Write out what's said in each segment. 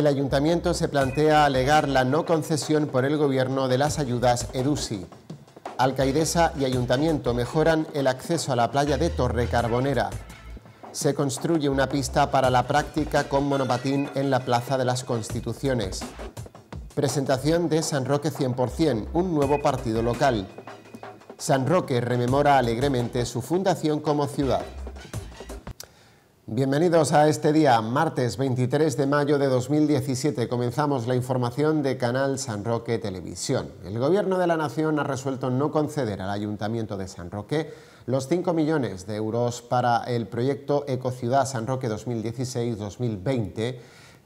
el ayuntamiento se plantea alegar la no concesión por el gobierno de las ayudas EDUSI. Alcaidesa y ayuntamiento mejoran el acceso a la playa de Torre Carbonera. Se construye una pista para la práctica con monopatín en la Plaza de las Constituciones. Presentación de San Roque 100%, un nuevo partido local. San Roque rememora alegremente su fundación como ciudad. Bienvenidos a este día, martes 23 de mayo de 2017. Comenzamos la información de Canal San Roque Televisión. El Gobierno de la Nación ha resuelto no conceder al Ayuntamiento de San Roque los 5 millones de euros para el proyecto Ecociudad San Roque 2016-2020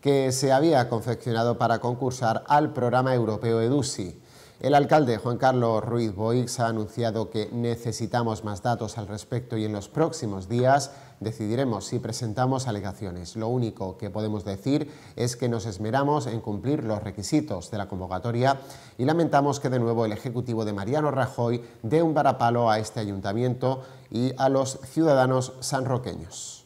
que se había confeccionado para concursar al programa europeo EDUSI. El alcalde Juan Carlos Ruiz Boix ha anunciado que necesitamos más datos al respecto y en los próximos días decidiremos si presentamos alegaciones. Lo único que podemos decir es que nos esmeramos en cumplir los requisitos de la convocatoria y lamentamos que de nuevo el Ejecutivo de Mariano Rajoy dé un varapalo a este ayuntamiento y a los ciudadanos sanroqueños.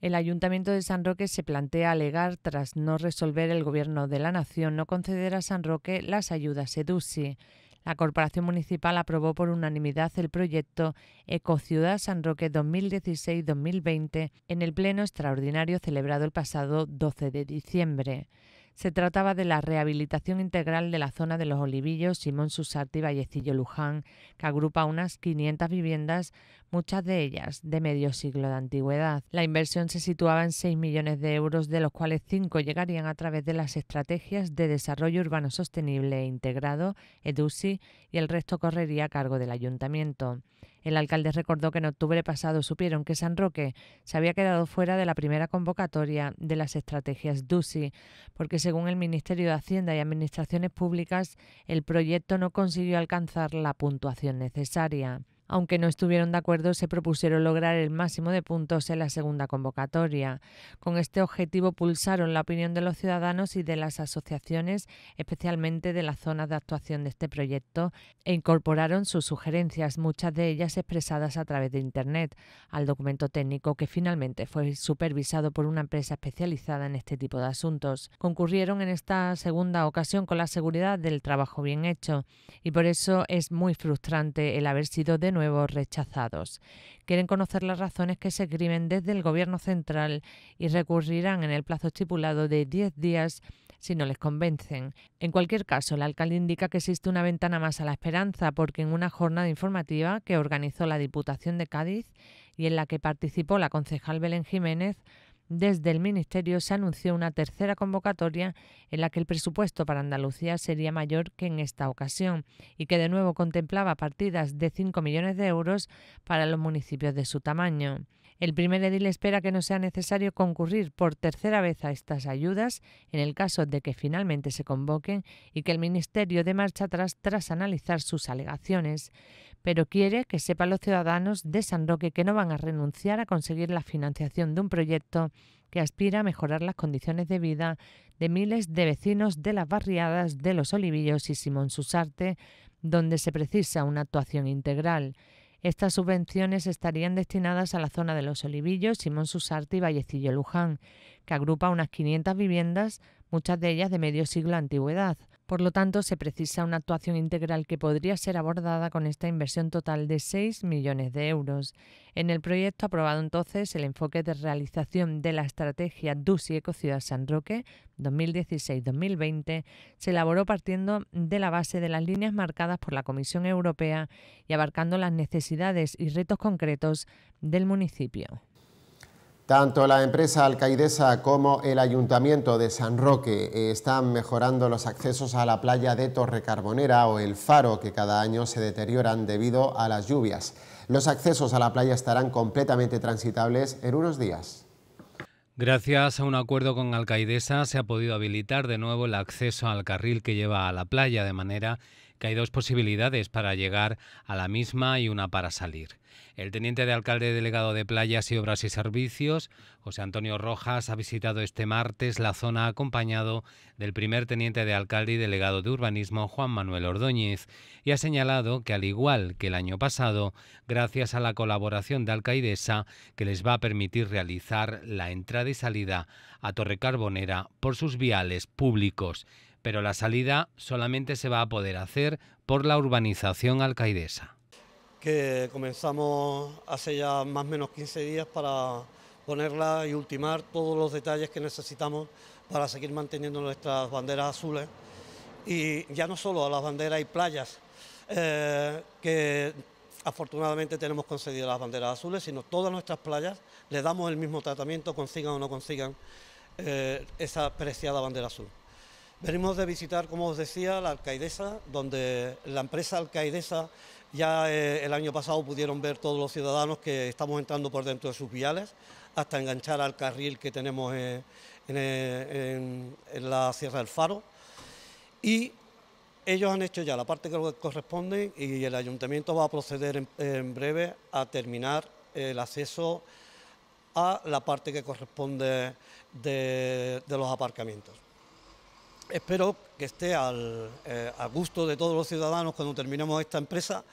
El Ayuntamiento de San Roque se plantea alegar, tras no resolver el Gobierno de la Nación, no conceder a San Roque las ayudas EDUSI. La Corporación Municipal aprobó por unanimidad el proyecto Ecociudad San Roque 2016-2020 en el Pleno Extraordinario celebrado el pasado 12 de diciembre. Se trataba de la rehabilitación integral de la zona de los Olivillos, Simón y Vallecillo Luján, que agrupa unas 500 viviendas muchas de ellas de medio siglo de antigüedad. La inversión se situaba en 6 millones de euros, de los cuales 5 llegarían a través de las estrategias de desarrollo urbano sostenible e integrado, EDUSI, y el resto correría a cargo del ayuntamiento. El alcalde recordó que en octubre pasado supieron que San Roque se había quedado fuera de la primera convocatoria de las estrategias DUSI, porque según el Ministerio de Hacienda y Administraciones Públicas, el proyecto no consiguió alcanzar la puntuación necesaria. Aunque no estuvieron de acuerdo, se propusieron lograr el máximo de puntos en la segunda convocatoria. Con este objetivo pulsaron la opinión de los ciudadanos y de las asociaciones, especialmente de las zonas de actuación de este proyecto, e incorporaron sus sugerencias, muchas de ellas expresadas a través de Internet, al documento técnico que finalmente fue supervisado por una empresa especializada en este tipo de asuntos. Concurrieron en esta segunda ocasión con la seguridad del trabajo bien hecho y por eso es muy frustrante el haber sido de nuevos rechazados. Quieren conocer las razones que se escriben desde el Gobierno central y recurrirán en el plazo estipulado de 10 días si no les convencen. En cualquier caso, el alcalde indica que existe una ventana más a la esperanza porque en una jornada informativa que organizó la Diputación de Cádiz y en la que participó la concejal Belén Jiménez, desde el Ministerio se anunció una tercera convocatoria en la que el presupuesto para Andalucía sería mayor que en esta ocasión y que de nuevo contemplaba partidas de 5 millones de euros para los municipios de su tamaño. El primer edil espera que no sea necesario concurrir por tercera vez a estas ayudas en el caso de que finalmente se convoquen y que el Ministerio de marcha atrás tras analizar sus alegaciones pero quiere que sepan los ciudadanos de San Roque que no van a renunciar a conseguir la financiación de un proyecto que aspira a mejorar las condiciones de vida de miles de vecinos de las barriadas de Los Olivillos y Simón Susarte, donde se precisa una actuación integral. Estas subvenciones estarían destinadas a la zona de Los Olivillos, Simón Susarte y Vallecillo Luján, que agrupa unas 500 viviendas, muchas de ellas de medio siglo antigüedad. Por lo tanto, se precisa una actuación integral que podría ser abordada con esta inversión total de 6 millones de euros. En el proyecto aprobado entonces el enfoque de realización de la estrategia DUSI Ciudad San Roque 2016-2020 se elaboró partiendo de la base de las líneas marcadas por la Comisión Europea y abarcando las necesidades y retos concretos del municipio. Tanto la empresa alcaidesa como el Ayuntamiento de San Roque eh, están mejorando los accesos a la playa de Torre Carbonera o el Faro, que cada año se deterioran debido a las lluvias. Los accesos a la playa estarán completamente transitables en unos días. Gracias a un acuerdo con Alcaidesa se ha podido habilitar de nuevo el acceso al carril que lleva a la playa, de manera que hay dos posibilidades para llegar a la misma y una para salir. El teniente de alcalde delegado de Playas y Obras y Servicios, José Antonio Rojas, ha visitado este martes la zona acompañado del primer teniente de alcalde y delegado de urbanismo, Juan Manuel Ordóñez, y ha señalado que, al igual que el año pasado, gracias a la colaboración de Alcaidesa, que les va a permitir realizar la entrada y salida a Torre Carbonera por sus viales públicos pero la salida solamente se va a poder hacer por la urbanización alcaidesa. Que comenzamos hace ya más o menos 15 días para ponerla y ultimar todos los detalles que necesitamos para seguir manteniendo nuestras banderas azules. Y ya no solo a las banderas y playas, eh, que afortunadamente tenemos concedido las banderas azules, sino todas nuestras playas le damos el mismo tratamiento, consigan o no consigan eh, esa preciada bandera azul. Venimos de visitar, como os decía, la alcaidesa, donde la empresa alcaidesa ya eh, el año pasado pudieron ver todos los ciudadanos que estamos entrando por dentro de sus viales hasta enganchar al carril que tenemos eh, eh, en, la Sierra del Faro. Y ellos han hecho ya la parte que corresponde y el ayuntamiento va a proceder en, breve a terminar el acceso a la parte que corresponde de los aparcamientos espero que esté al, eh, a gusto de todos los ciudadanos cuando terminemos esta empresa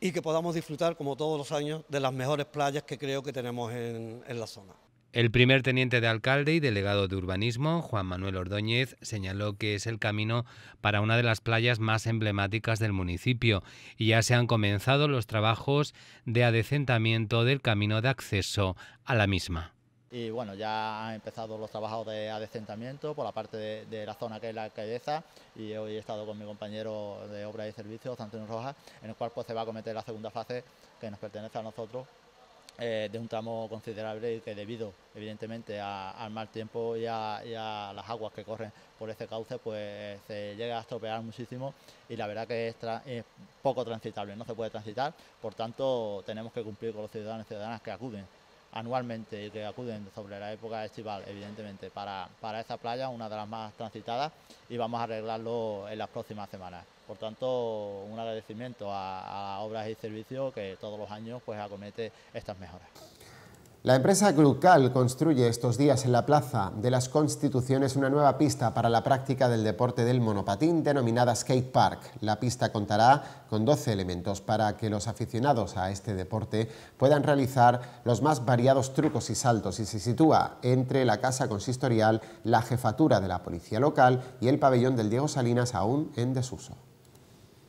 y que podamos disfrutar, como todos los años, de las mejores playas que creo que tenemos en la zona. El primer teniente de alcalde y delegado de urbanismo, Juan Manuel Ordóñez, señaló que es el camino para una de las playas más emblemáticas del municipio y ya se han comenzado los trabajos de adecentamiento del camino de acceso a la misma y bueno, ya han empezado los trabajos de adestentamiento por la parte de, la zona que es la calleza y hoy he estado con mi compañero de obra y Servicios, Antonio Rojas, en el cual pues, se va a cometer la segunda fase que nos pertenece a nosotros eh, de un tramo considerable y que debido evidentemente al mal tiempo y a, las aguas que corren por ese cauce pues se llega a estropear muchísimo y la verdad que es poco transitable, no se puede transitar, por tanto tenemos que cumplir con los ciudadanos y ciudadanas que acuden anualmente y que acuden sobre la época estival, evidentemente, para, para esta playa, una de las más transitadas, y vamos a arreglarlo en las próximas semanas. Por tanto, un agradecimiento a, a obras y servicios que todos los años pues acomete estas mejoras. La empresa Glucal construye estos días en la Plaza de las Constituciones una nueva pista para la práctica del deporte del monopatín denominada Skate Park. La pista contará con 12 elementos para que los aficionados a este deporte puedan realizar los más variados trucos y saltos y se sitúa entre la Casa Consistorial, la Jefatura de la Policía Local y el Pabellón del Diego Salinas aún en desuso.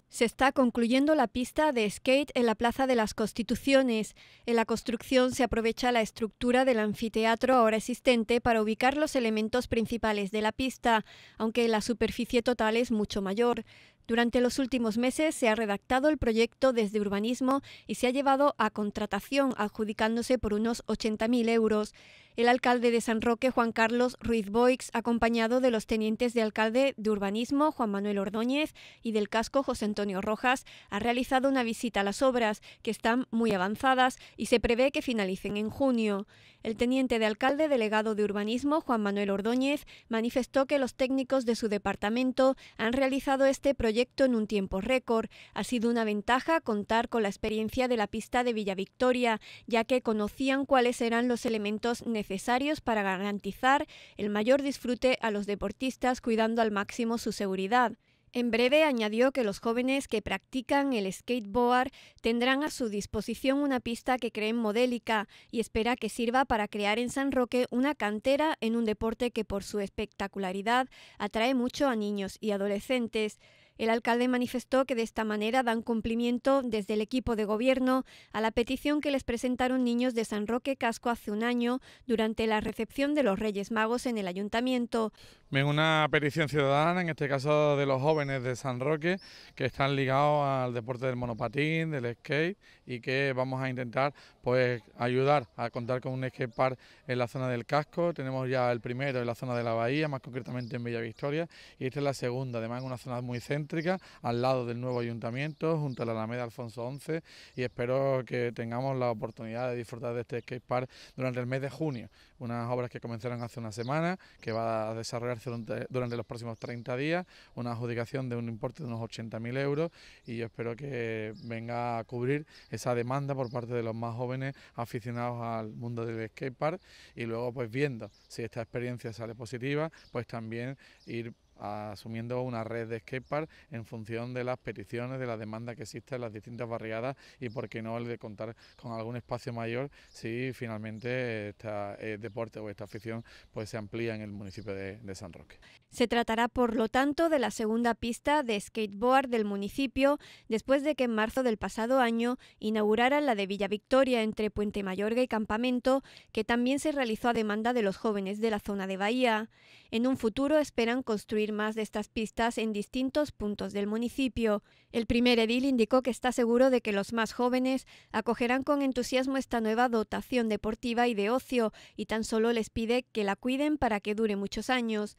Se está concluyendo la pista de skate en la Plaza de las Constituciones. En la construcción se aprovecha la estructura del anfiteatro ahora existente para ubicar los elementos principales de la pista, aunque la superficie total es mucho mayor. Durante los últimos meses se ha redactado el proyecto desde urbanismo y se ha llevado a contratación, adjudicándose por unos 80.000 euros. El alcalde de San Roque, Juan Carlos Ruiz Boix, acompañado de los tenientes de alcalde de urbanismo, Juan Manuel Ordóñez, y del casco, José Antonio Rojas, ha realizado una visita a las obras, que están muy avanzadas y se prevé que finalicen en junio. El teniente de alcalde delegado de urbanismo, Juan Manuel Ordóñez, manifestó que los técnicos de su departamento han realizado este proyecto en un tiempo récord. Ha sido una ventaja contar con la experiencia de la pista de Villa Victoria, ya que conocían cuáles eran los elementos necesarios necesarios para garantizar el mayor disfrute a los deportistas cuidando al máximo su seguridad. En breve añadió que los jóvenes que practican el skateboard tendrán a su disposición una pista que creen modélica y espera que sirva para crear en San Roque una cantera en un deporte que por su espectacularidad atrae mucho a niños y adolescentes. El alcalde manifestó que de esta manera dan cumplimiento desde el equipo de gobierno a la petición que les presentaron niños de San Roque Casco hace un año durante la recepción de los Reyes Magos en el ayuntamiento. Es una petición ciudadana, en este caso de los jóvenes de San Roque, que están ligados al deporte del monopatín, del skate, y que vamos a intentar pues ayudar a contar con un skate park en la zona del casco. Tenemos ya el primero en la zona de la bahía, más concretamente en Bella Victoria, y esta es la segunda, además en una zona muy céntrica, al lado del nuevo ayuntamiento, junto a la Alameda Alfonso XI, y espero que tengamos la oportunidad de disfrutar de este skate park durante el mes de junio. Unas obras que comenzaron hace una semana, que va a desarrollar durante, los próximos 30 días, una adjudicación de un importe de unos 80.000 euros y yo espero que venga a cubrir esa demanda por parte de los más jóvenes aficionados al mundo del skatepark y luego pues viendo si esta experiencia sale positiva, pues también ir asumiendo una red de skatepark en función de las peticiones, de la demanda que existe en las distintas barriadas y por qué no el de contar con algún espacio mayor si finalmente este deporte o esta afición pues se amplía en el municipio de San Roque. Se tratará, por lo tanto, de la segunda pista de skateboard del municipio, después de que en marzo del pasado año inauguraran la de Villa Victoria entre Puente Mayorga y Campamento, que también se realizó a demanda de los jóvenes de la zona de Bahía. En un futuro esperan construir más de estas pistas en distintos puntos del municipio. El primer edil indicó que está seguro de que los más jóvenes acogerán con entusiasmo esta nueva dotación deportiva y de ocio, y tan solo les pide que la cuiden para que dure muchos años.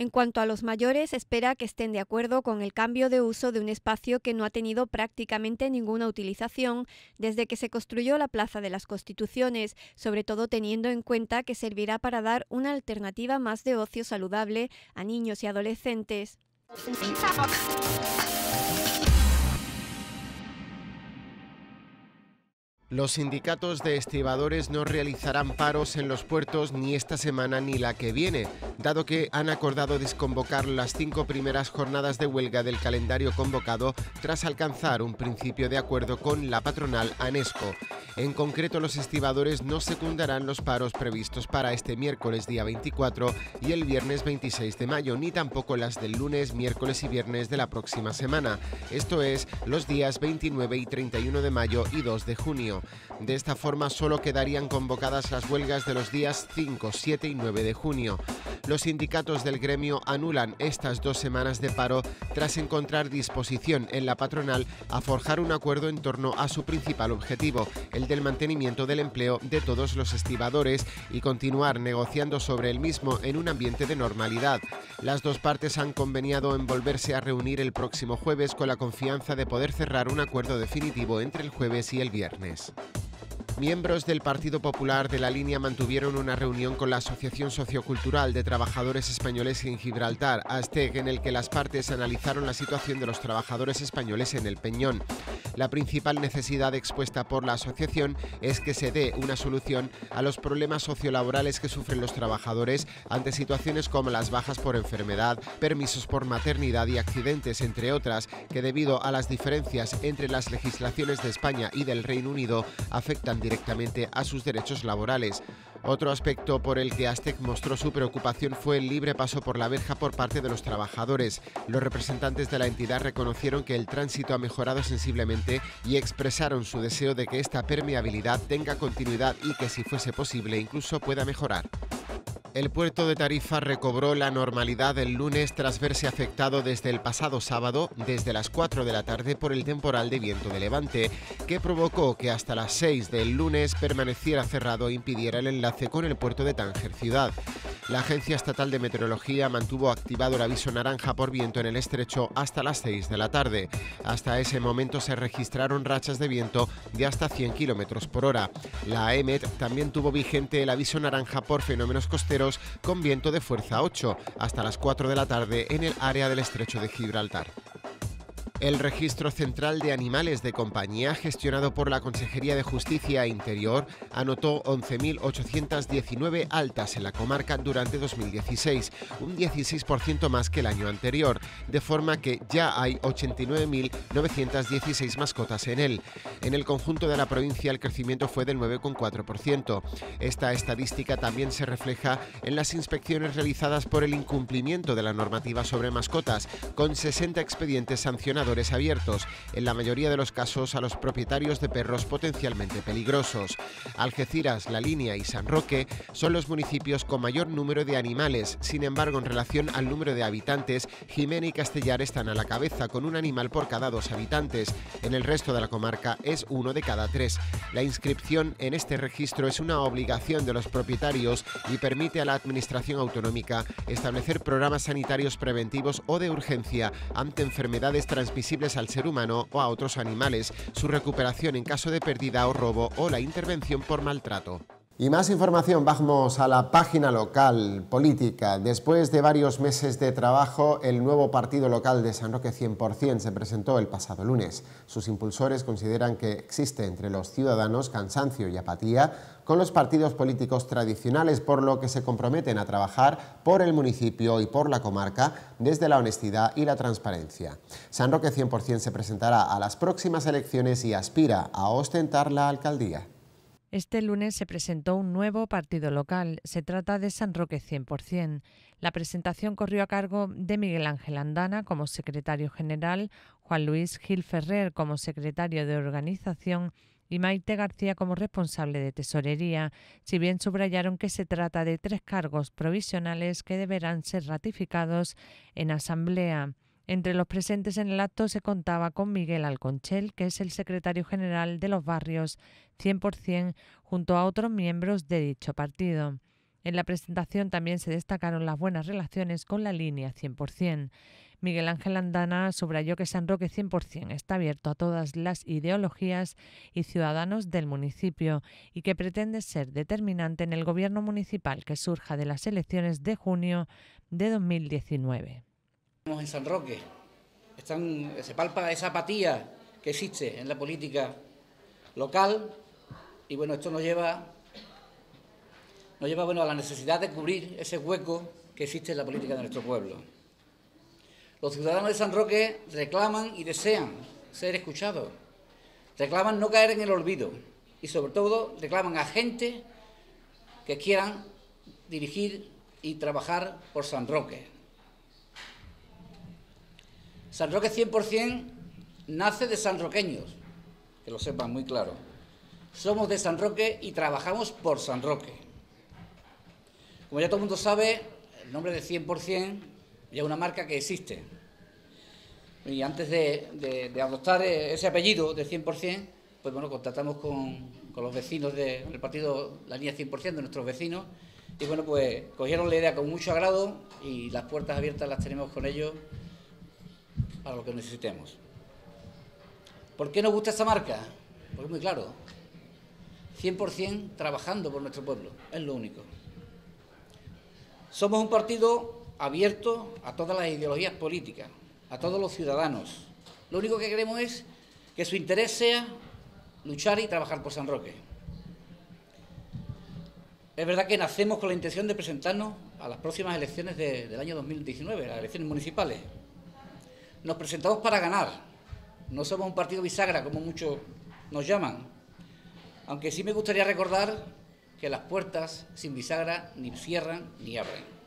En cuanto a los mayores, espera que estén de acuerdo con el cambio de uso de un espacio que no ha tenido prácticamente ninguna utilización desde que se construyó la Plaza de las Constituciones, sobre todo teniendo en cuenta que servirá para dar una alternativa más de ocio saludable a niños y adolescentes. Los sindicatos de estibadores no realizarán paros en los puertos ni esta semana ni la que viene, dado que han acordado desconvocar las cinco primeras jornadas de huelga del calendario convocado tras alcanzar un principio de acuerdo con la patronal ANESCO. En concreto, los estibadores no secundarán los paros previstos para este miércoles día 24 y el viernes 26 de mayo, ni tampoco las del lunes, miércoles y viernes de la próxima semana, esto es, los días 29 y 31 de mayo y 2 de junio. De esta forma solo quedarían convocadas las huelgas de los días 5, 7 y 9 de junio. Los sindicatos del gremio anulan estas dos semanas de paro tras encontrar disposición en la patronal a forjar un acuerdo en torno a su principal objetivo, el del mantenimiento del empleo de todos los estibadores y continuar negociando sobre el mismo en un ambiente de normalidad. Las dos partes han convenido en volverse a reunir el próximo jueves con la confianza de poder cerrar un acuerdo definitivo entre el jueves y el viernes. Peace. Miembros del Partido Popular de la Línea mantuvieron una reunión con la Asociación Sociocultural de Trabajadores Españoles en Gibraltar, ASTEG, en el que las partes analizaron la situación de los trabajadores españoles en el Peñón. La principal necesidad expuesta por la asociación es que se dé una solución a los problemas sociolaborales que sufren los trabajadores ante situaciones como las bajas por enfermedad, permisos por maternidad y accidentes, entre otras, que debido a las diferencias entre las legislaciones de España y del Reino Unido afectan directamente directamente a sus derechos laborales. Otro aspecto por el que Aztec mostró su preocupación fue el libre paso por la verja por parte de los trabajadores. Los representantes de la entidad reconocieron que el tránsito ha mejorado sensiblemente y expresaron su deseo de que esta permeabilidad tenga continuidad y que si fuese posible incluso pueda mejorar. El puerto de Tarifa recobró la normalidad el lunes tras verse afectado desde el pasado sábado desde las 4 de la tarde por el temporal de viento de levante, que provocó que hasta las 6 del lunes permaneciera cerrado e impidiera el enlace con el puerto de Tánger ciudad. La Agencia Estatal de Meteorología mantuvo activado el aviso naranja por viento en el estrecho hasta las 6 de la tarde. Hasta ese momento se registraron rachas de viento de hasta 100 km por hora. La EMET también tuvo vigente el aviso naranja por fenómenos costeros con viento de fuerza 8 hasta las 4 de la tarde en el área del estrecho de Gibraltar. El Registro Central de Animales de Compañía, gestionado por la Consejería de Justicia e Interior, anotó 11.819 altas en la comarca durante 2016, un 16% más que el año anterior, de forma que ya hay 89.916 mascotas en él. En el conjunto de la provincia el crecimiento fue del 9,4%. Esta estadística también se refleja en las inspecciones realizadas por el incumplimiento de la normativa sobre mascotas, con 60 expedientes sancionados abiertos, en la mayoría de los casos a los propietarios de perros potencialmente peligrosos. Algeciras, La Línea y San Roque son los municipios con mayor número de animales, sin embargo en relación al número de habitantes, Jimena y Castellar están a la cabeza con un animal por cada dos habitantes. En el resto de la comarca es uno de cada tres. La inscripción en este registro es una obligación de los propietarios y permite a la Administración Autonómica establecer programas sanitarios preventivos o de urgencia ante enfermedades transmisibles visibles al ser humano o a otros animales, su recuperación en caso de pérdida o robo o la intervención por maltrato. Y más información, vamos a la página local, política. Después de varios meses de trabajo, el nuevo partido local de San Roque 100% se presentó el pasado lunes. Sus impulsores consideran que existe entre los ciudadanos cansancio y apatía con los partidos políticos tradicionales, por lo que se comprometen a trabajar por el municipio y por la comarca desde la honestidad y la transparencia. San Roque 100% se presentará a las próximas elecciones y aspira a ostentar la alcaldía. Este lunes se presentó un nuevo partido local. Se trata de San Roque 100%. La presentación corrió a cargo de Miguel Ángel Andana como secretario general, Juan Luis Gil Ferrer como secretario de organización y Maite García como responsable de tesorería, si bien subrayaron que se trata de tres cargos provisionales que deberán ser ratificados en asamblea. Entre los presentes en el acto se contaba con Miguel Alconchel, que es el secretario general de los barrios 100%, junto a otros miembros de dicho partido. En la presentación también se destacaron las buenas relaciones con la línea 100%. Miguel Ángel Andana subrayó que San Roque 100% está abierto a todas las ideologías y ciudadanos del municipio y que pretende ser determinante en el gobierno municipal que surja de las elecciones de junio de 2019. en San Roque. se palpa esa apatía que existe en la política local y bueno, esto nos lleva, nos lleva bueno, a la necesidad de cubrir ese hueco que existe en la política de nuestro pueblo. Los ciudadanos de San Roque reclaman y desean ser escuchados. Reclaman no caer en el olvido y sobre todo reclaman a gente que quieran dirigir y trabajar por San Roque. San Roque 100% nace de sanroqueños, que lo sepan muy claro. Somos de San Roque y trabajamos por San Roque. Como ya todo el mundo sabe, el nombre de 100% y es una marca que existe. Y antes de, adoptar e-, ese apellido de 100%, pues bueno, contactamos con, los vecinos del partido, la línea 100% de nuestros vecinos, y bueno, pues cogieron la idea con mucho agrado y las puertas abiertas las tenemos con ellos para lo que necesitemos. ¿Por qué nos gusta esta marca? Porque muy claro, 100% trabajando por nuestro pueblo, es lo único. Somos un partido abierto a todas las ideologías políticas, a todos los ciudadanos. Lo único que queremos es que su interés sea luchar y trabajar por San Roque. Es verdad que nacemos con la intención de presentarnos a las próximas elecciones del año 2019, las elecciones municipales. Nos presentamos para ganar. No somos un partido bisagra, como muchos nos llaman. Aunque sí me gustaría recordar que las puertas sin bisagra ni cierran ni abren.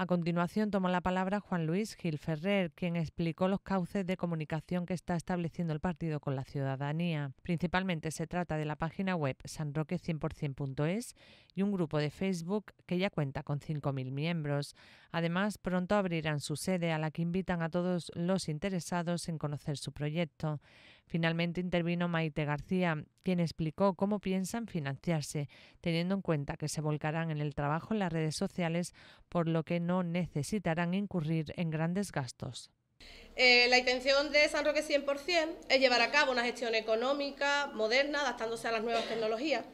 A continuación toma la palabra Juan Luis Gil Ferrer, quien explicó los cauces de comunicación que está estableciendo el partido con la ciudadanía. Principalmente se trata de la página web sanroque100%.es y un grupo de Facebook que ya cuenta con 5.000 miembros. Además, pronto abrirán su sede a la que invitan a todos los interesados en conocer su proyecto. Finalmente intervino Maite García, quien explicó cómo piensan financiarse, teniendo en cuenta que se volcarán en el trabajo en las redes sociales, por lo que no necesitarán incurrir en grandes gastos. Eh, la intención de San Roque 100% es llevar a cabo una gestión económica moderna, adaptándose a las nuevas tecnologías.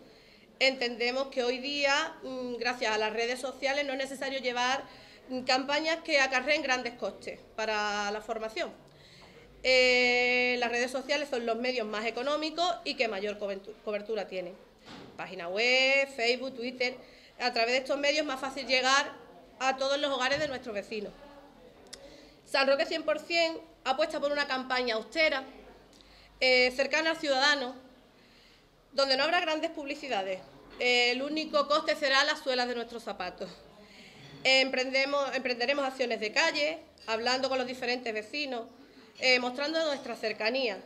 Entendemos que hoy día, mm, gracias a las redes sociales, no es necesario llevar mm, campañas que acarreen grandes costes para la formación. Eh, las redes sociales son los medios más económicos y que mayor cobertura tienen. Página web, Facebook, Twitter. A través de estos medios es más fácil llegar a todos los hogares de nuestros vecinos. San Roque 100% apuesta por una campaña austera, eh, cercana al ciudadano, donde no habrá grandes publicidades. el único coste será las suelas de nuestros zapatos. emprenderemos acciones de calle, hablando con los diferentes vecinos, eh, mostrando nuestra cercanía.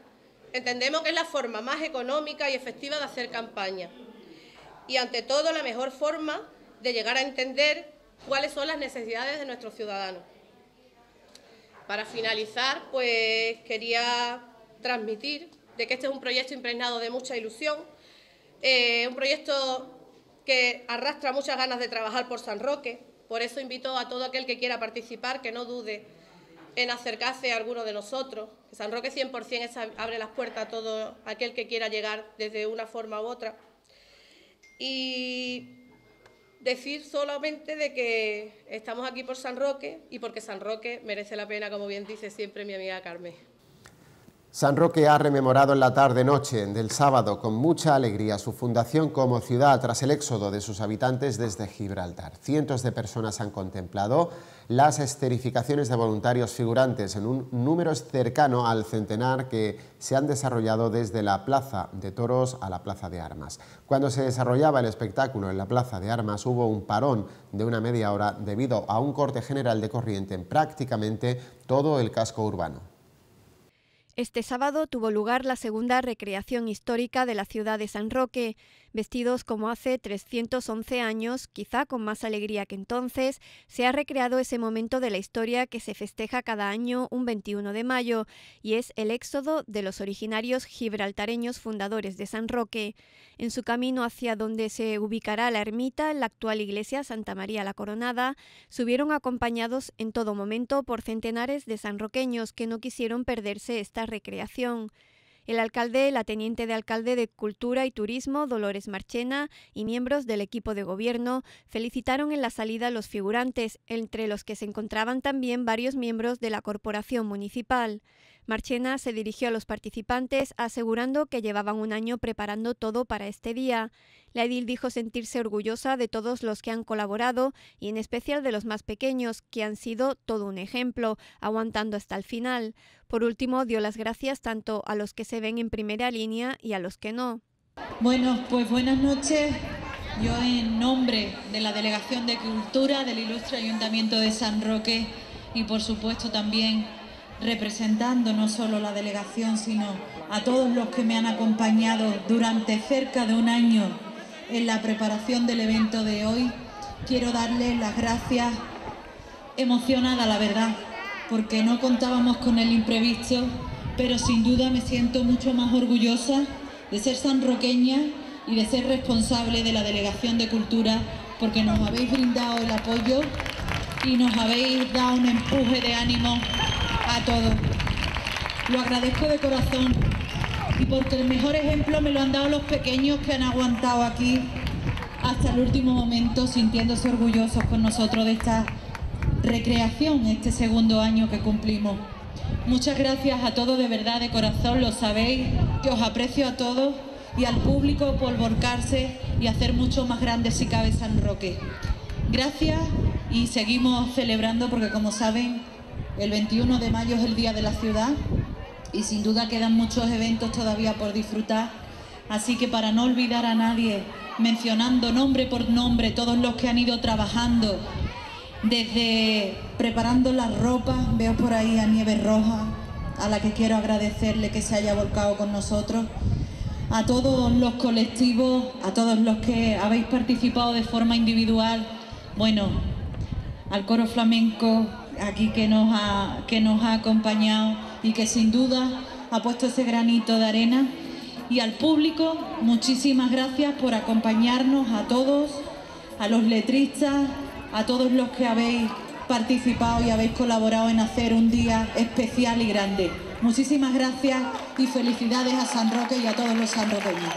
Entendemos que es la forma más económica y efectiva de hacer campaña y ante todo la mejor forma de llegar a entender cuáles son las necesidades de nuestros ciudadanos. Para finalizar, pues quería transmitir de que este es un proyecto impregnado de mucha ilusión, eh, un proyecto que arrastra muchas ganas de trabajar por San Roque, por eso invito a todo aquel que quiera participar que no dude en acercarse a alguno de nosotros. San Roque 100% abre las puertas a todo aquel que quiera llegar desde una forma u otra. Y decir solamente de que estamos aquí por San Roque y porque San Roque merece la pena, como bien dice siempre mi amiga Carmen. San Roque ha rememorado en la tarde-noche del sábado con mucha alegría su fundación como ciudad tras el éxodo de sus habitantes desde Gibraltar. Cientos de personas han contemplado las esterificaciones de voluntarios figurantes en un número cercano al centenar que se han desarrollado desde la Plaza de Toros a la Plaza de Armas. Cuando se desarrollaba el espectáculo en la Plaza de Armas hubo un parón de una media hora debido a un corte general de corriente en prácticamente todo el casco urbano. Este sábado tuvo lugar la segunda recreación histórica de la ciudad de San Roque. Vestidos como hace 311 años, quizá con más alegría que entonces, se ha recreado ese momento de la historia que se festeja cada año un 21 de mayo, y es el éxodo de los originarios gibraltareños fundadores de San Roque. En su camino hacia donde se ubicará la ermita, la actual iglesia Santa María la Coronada, subieron acompañados en todo momento por centenares de sanroqueños que no quisieron perderse esta recreación el alcalde, la teniente de alcalde de Cultura y Turismo, Dolores Marchena, y miembros del equipo de gobierno felicitaron en la salida a los figurantes, entre los que se encontraban también varios miembros de la corporación municipal. Marchena se dirigió a los participantes asegurando que llevaban un año preparando todo para este día. La edil dijo sentirse orgullosa de todos los que han colaborado y en especial de los más pequeños, que han sido todo un ejemplo, aguantando hasta el final. Por último, dio las gracias tanto a los que se ven en primera línea y a los que no. Bueno, pues buenas noches. Yo en nombre de la Delegación de Cultura del Ilustre Ayuntamiento de San Roque y por supuesto también representando no solo la delegación, sino a todos los que me han acompañado durante cerca de un año en la preparación del evento de hoy. Quiero darles las gracias, emocionada la verdad, porque no contábamos con el imprevisto, pero sin duda me siento mucho más orgullosa de ser sanroqueña y de ser responsable de la Delegación de Cultura, porque nos habéis brindado el apoyo y nos habéis dado un empuje de ánimo a todos. Lo agradezco de corazón y porque el mejor ejemplo me lo han dado los pequeños que han aguantado aquí hasta el último momento sintiéndose orgullosos con nosotros de esta recreación, este segundo año que cumplimos. Muchas gracias a todos de verdad, de corazón, lo sabéis, que os aprecio a todos y al público por volcarse y hacer mucho más grande si cabe San Roque. Gracias y seguimos celebrando porque como saben el 21 de mayo es el Día de la Ciudad y sin duda quedan muchos eventos todavía por disfrutar. Así que para no olvidar a nadie, mencionando nombre por nombre todos los que han ido trabajando, desde preparando la ropa, veo por ahí a Nieve Roja, a la que quiero agradecerle que se haya volcado con nosotros, a todos los colectivos, a todos los que habéis participado de forma individual, bueno, al coro flamenco, aquí que nos ha, que nos ha acompañado y que sin duda ha puesto ese granito de arena. Y al público, muchísimas gracias por acompañarnos a todos, a los letristas, a todos los que habéis participado y habéis colaborado en hacer un día especial y grande. Muchísimas gracias y felicidades a San Roque y a todos los sanroqueños.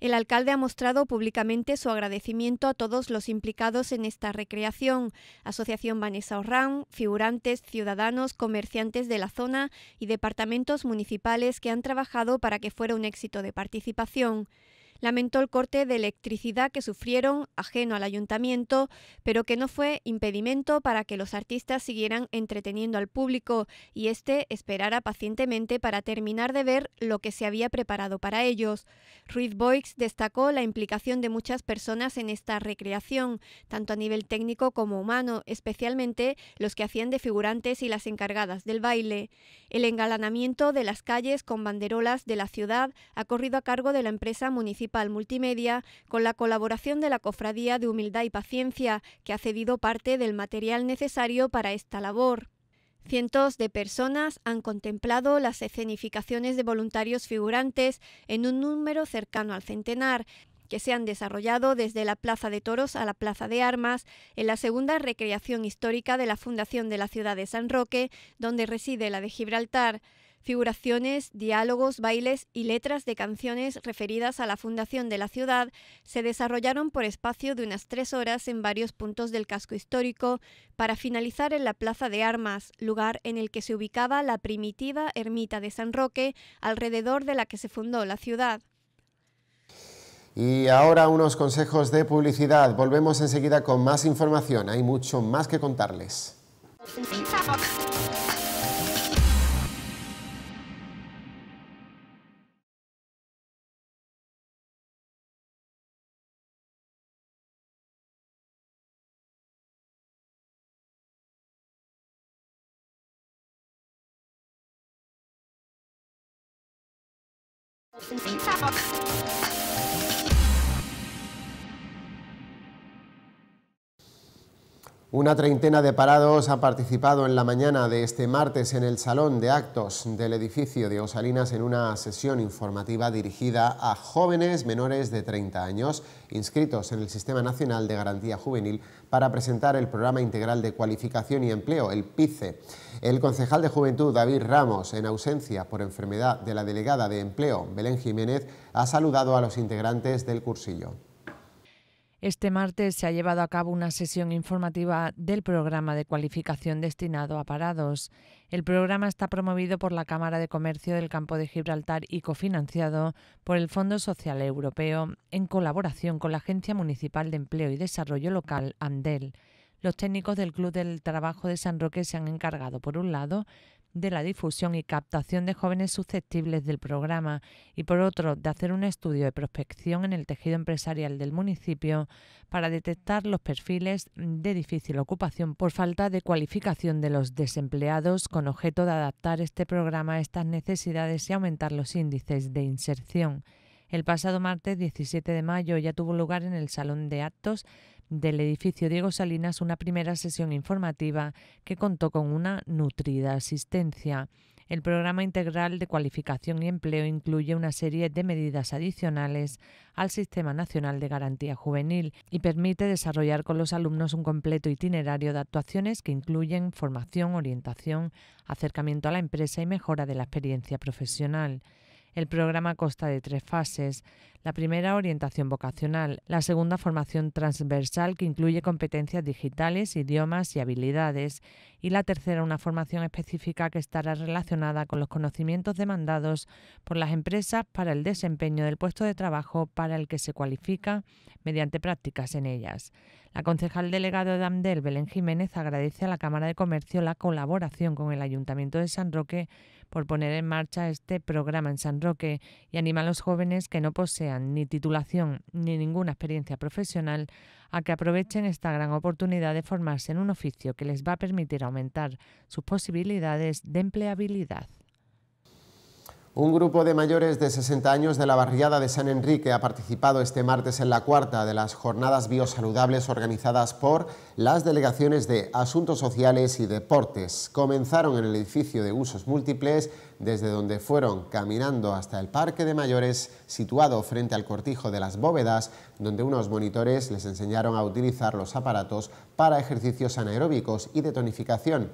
El alcalde ha mostrado públicamente su agradecimiento a todos los implicados en esta recreación, Asociación Vanessa Orrán, figurantes, ciudadanos, comerciantes de la zona y departamentos municipales que han trabajado para que fuera un éxito de participación lamentó el corte de electricidad que sufrieron ajeno al ayuntamiento, pero que no fue impedimento para que los artistas siguieran entreteniendo al público y éste esperara pacientemente para terminar de ver lo que se había preparado para ellos. Ruiz Boix destacó la implicación de muchas personas en esta recreación, tanto a nivel técnico como humano, especialmente los que hacían de figurantes y las encargadas del baile. El engalanamiento de las calles con banderolas de la ciudad ha corrido a cargo de la empresa municipal Multimedia con la colaboración de la Cofradía de Humildad y Paciencia, que ha cedido parte del material necesario para esta labor. Cientos de personas han contemplado las escenificaciones de voluntarios figurantes en un número cercano al centenar, que se han desarrollado desde la Plaza de Toros a la Plaza de Armas, en la segunda recreación histórica de la Fundación de la Ciudad de San Roque, donde reside la de Gibraltar. Figuraciones, diálogos, bailes y letras de canciones referidas a la fundación de la ciudad se desarrollaron por espacio de unas tres horas en varios puntos del casco histórico para finalizar en la Plaza de Armas, lugar en el que se ubicaba la primitiva ermita de San Roque, alrededor de la que se fundó la ciudad. Y ahora unos consejos de publicidad. Volvemos enseguida con más información. Hay mucho más que contarles. 谢谢。Una treintena de parados ha participado en la mañana de este martes en el Salón de Actos del edificio de Osalinas en una sesión informativa dirigida a jóvenes menores de 30 años inscritos en el Sistema Nacional de Garantía Juvenil para presentar el Programa Integral de Cualificación y Empleo, el PICE. El concejal de Juventud, David Ramos, en ausencia por enfermedad de la delegada de Empleo, Belén Jiménez, ha saludado a los integrantes del cursillo. Este martes se ha llevado a cabo una sesión informativa del programa de cualificación destinado a parados. El programa está promovido por la Cámara de Comercio del Campo de Gibraltar y cofinanciado por el Fondo Social Europeo en colaboración con la Agencia Municipal de Empleo y Desarrollo Local, ANDEL. Los técnicos del Club del Trabajo de San Roque se han encargado, por un lado, de la difusión y captación de jóvenes susceptibles del programa y por otro de hacer un estudio de prospección en el tejido empresarial del municipio para detectar los perfiles de difícil ocupación por falta de cualificación de los desempleados con objeto de adaptar este programa a estas necesidades y aumentar los índices de inserción. El pasado martes 17 de mayo ya tuvo lugar en el Salón de Actos del edificio Diego Salinas una primera sesión informativa que contó con una nutrida asistencia. El programa integral de cualificación y empleo incluye una serie de medidas adicionales al Sistema Nacional de Garantía Juvenil y permite desarrollar con los alumnos un completo itinerario de actuaciones que incluyen formación, orientación, acercamiento a la empresa y mejora de la experiencia profesional. El programa consta de tres fases. La primera, orientación vocacional. La segunda, formación transversal que incluye competencias digitales, idiomas y habilidades. Y la tercera, una formación específica que estará relacionada con los conocimientos demandados por las empresas para el desempeño del puesto de trabajo para el que se cualifica mediante prácticas en ellas. La concejal delegado de AMDEL, Belén Jiménez, agradece a la Cámara de Comercio la colaboración con el Ayuntamiento de San Roque por poner en marcha este programa en San Roque y anima a los jóvenes que no posean ni titulación ni ninguna experiencia profesional a que aprovechen esta gran oportunidad de formarse en un oficio que les va a permitir aumentar sus posibilidades de empleabilidad. Un grupo de mayores de 60 años de la barriada de San Enrique ha participado este martes en la cuarta de las jornadas biosaludables organizadas por las delegaciones de Asuntos Sociales y Deportes. Comenzaron en el edificio de usos múltiples, desde donde fueron caminando hasta el Parque de Mayores, situado frente al cortijo de las bóvedas, donde unos monitores les enseñaron a utilizar los aparatos para ejercicios anaeróbicos y de tonificación.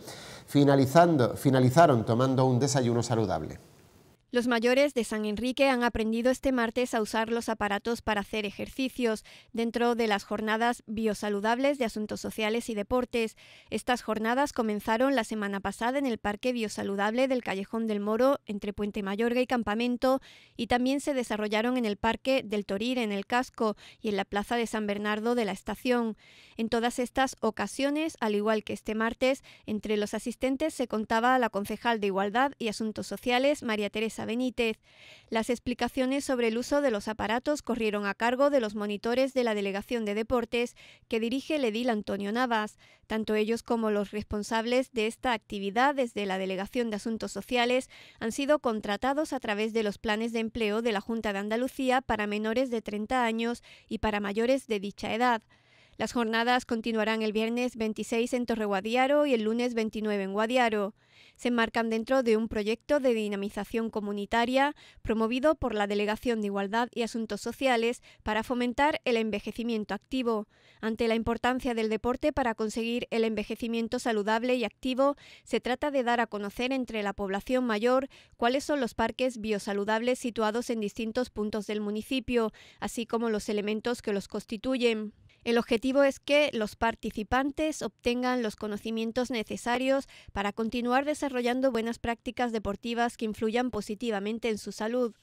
Finalizando, finalizaron tomando un desayuno saludable. Los mayores de San Enrique han aprendido este martes a usar los aparatos para hacer ejercicios dentro de las jornadas biosaludables de asuntos sociales y deportes. Estas jornadas comenzaron la semana pasada en el Parque Biosaludable del Callejón del Moro entre Puente Mayorga y Campamento y también se desarrollaron en el Parque del Torir en el Casco y en la Plaza de San Bernardo de la Estación. En todas estas ocasiones, al igual que este martes, entre los asistentes se contaba la concejal de Igualdad y Asuntos Sociales, María Teresa Benítez. Las explicaciones sobre el uso de los aparatos corrieron a cargo de los monitores de la Delegación de Deportes que dirige el edil Antonio Navas. Tanto ellos como los responsables de esta actividad desde la Delegación de Asuntos Sociales han sido contratados a través de los planes de empleo de la Junta de Andalucía para menores de 30 años y para mayores de dicha edad. Las jornadas continuarán el viernes 26 en Torreguadiaro y el lunes 29 en Guadiaro. Se enmarcan dentro de un proyecto de dinamización comunitaria promovido por la Delegación de Igualdad y Asuntos Sociales para fomentar el envejecimiento activo. Ante la importancia del deporte para conseguir el envejecimiento saludable y activo, se trata de dar a conocer entre la población mayor cuáles son los parques biosaludables situados en distintos puntos del municipio, así como los elementos que los constituyen. El objetivo es que los participantes obtengan los conocimientos necesarios para continuar desarrollando buenas prácticas deportivas que influyan positivamente en su salud.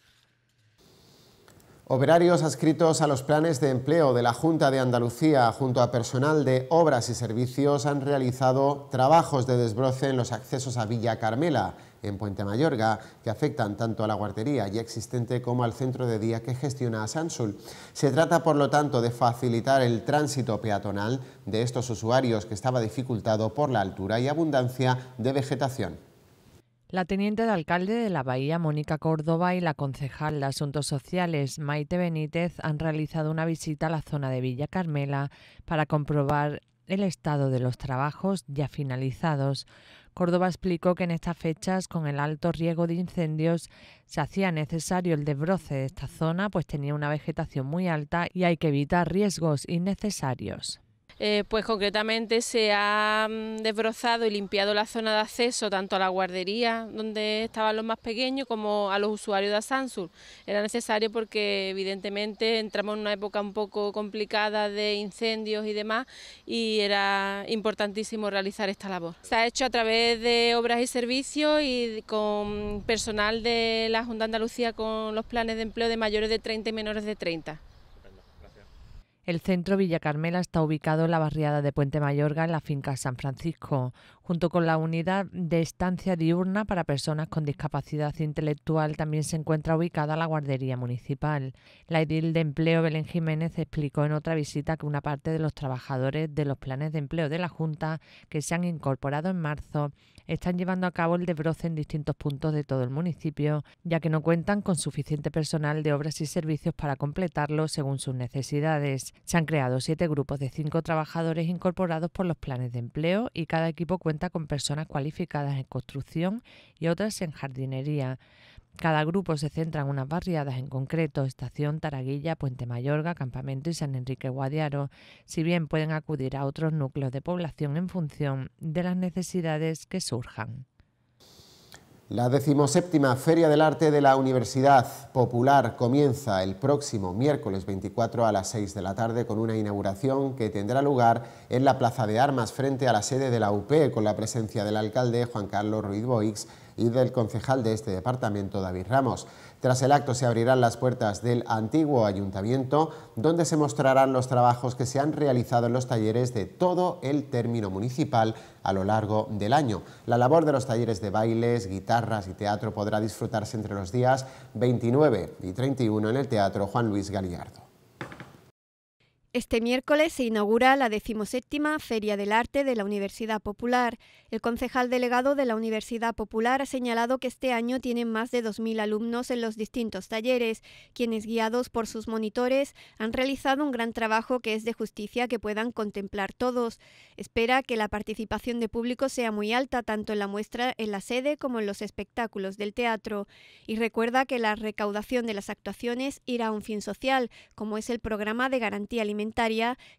Operarios adscritos a los planes de empleo de la Junta de Andalucía junto a personal de obras y servicios han realizado trabajos de desbroce en los accesos a Villa Carmela en Puente Mayorga, que afectan tanto a la guardería ya existente como al centro de día que gestiona Sansul. Se trata, por lo tanto, de facilitar el tránsito peatonal de estos usuarios que estaba dificultado por la altura y abundancia de vegetación. La teniente de alcalde de la Bahía, Mónica Córdoba, y la concejal de Asuntos Sociales, Maite Benítez, han realizado una visita a la zona de Villa Carmela para comprobar el estado de los trabajos ya finalizados. Córdoba explicó que en estas fechas, con el alto riesgo de incendios, se hacía necesario el desbroce de esta zona, pues tenía una vegetación muy alta y hay que evitar riesgos innecesarios. Eh, pues concretamente se ha mm, desbrozado y limpiado la zona de acceso tanto a la guardería donde estaban los más pequeños como a los usuarios de Asansur. Era necesario porque evidentemente entramos en una época un poco complicada de incendios y demás y era importantísimo realizar esta labor. Se ha hecho a través de obras y servicios y con personal de la Junta de Andalucía con los planes de empleo de mayores de 30 y menores de 30. El centro Villa Carmela está ubicado en la barriada de Puente Mayorga, en la finca San Francisco, junto con la unidad de estancia diurna para personas con discapacidad intelectual. También se encuentra ubicada la guardería municipal. La edil de empleo Belén Jiménez explicó en otra visita que una parte de los trabajadores de los planes de empleo de la Junta que se han incorporado en marzo están llevando a cabo el desbroce en distintos puntos de todo el municipio, ya que no cuentan con suficiente personal de obras y servicios para completarlo según sus necesidades. Se han creado siete grupos de cinco trabajadores incorporados por los planes de empleo y cada equipo cuenta con personas cualificadas en construcción y otras en jardinería. Cada grupo se centra en unas barriadas en concreto, Estación, Taraguilla, Puente Mayorga, Campamento y San Enrique Guadiaro, si bien pueden acudir a otros núcleos de población en función de las necesidades que surjan. La decimoséptima Feria del Arte de la Universidad Popular comienza el próximo miércoles 24 a las 6 de la tarde con una inauguración que tendrá lugar en la Plaza de Armas frente a la sede de la UP con la presencia del alcalde Juan Carlos Ruiz Boix y del concejal de este departamento, David Ramos. Tras el acto se abrirán las puertas del antiguo ayuntamiento, donde se mostrarán los trabajos que se han realizado en los talleres de todo el término municipal a lo largo del año. La labor de los talleres de bailes, guitarras y teatro podrá disfrutarse entre los días 29 y 31 en el Teatro Juan Luis Gallardo. Este miércoles se inaugura la decimoséptima Feria del Arte de la Universidad Popular. El concejal delegado de la Universidad Popular ha señalado que este año tienen más de 2.000 alumnos en los distintos talleres, quienes guiados por sus monitores han realizado un gran trabajo que es de justicia que puedan contemplar todos. Espera que la participación de público sea muy alta tanto en la muestra en la sede como en los espectáculos del teatro. Y recuerda que la recaudación de las actuaciones irá a un fin social, como es el programa de garantía alimentaria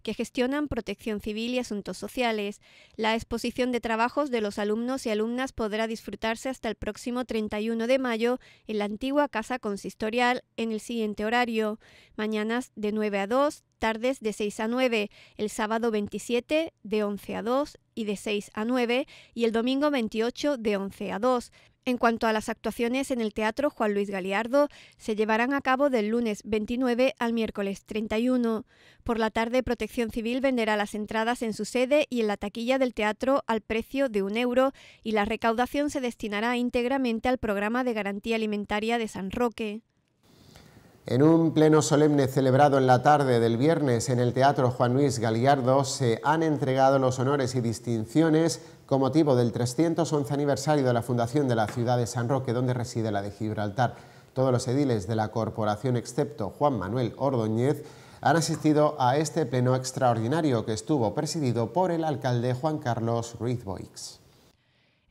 que gestionan protección civil y asuntos sociales. La exposición de trabajos de los alumnos y alumnas podrá disfrutarse hasta el próximo 31 de mayo en la antigua Casa Consistorial en el siguiente horario, mañanas de 9 a 2, tardes de 6 a 9, el sábado 27 de 11 a 2 y de 6 a 9 y el domingo 28 de 11 a 2. En cuanto a las actuaciones en el Teatro Juan Luis Galiardo, se llevarán a cabo del lunes 29 al miércoles 31. Por la tarde, Protección Civil venderá las entradas en su sede y en la taquilla del teatro al precio de un euro y la recaudación se destinará íntegramente al programa de garantía alimentaria de San Roque. En un pleno solemne celebrado en la tarde del viernes en el Teatro Juan Luis Galiardo se han entregado los honores y distinciones con motivo del 311 aniversario de la fundación de la ciudad de San Roque, donde reside la de Gibraltar. Todos los ediles de la corporación, excepto Juan Manuel Ordóñez, han asistido a este pleno extraordinario que estuvo presidido por el alcalde Juan Carlos Ruiz Boix.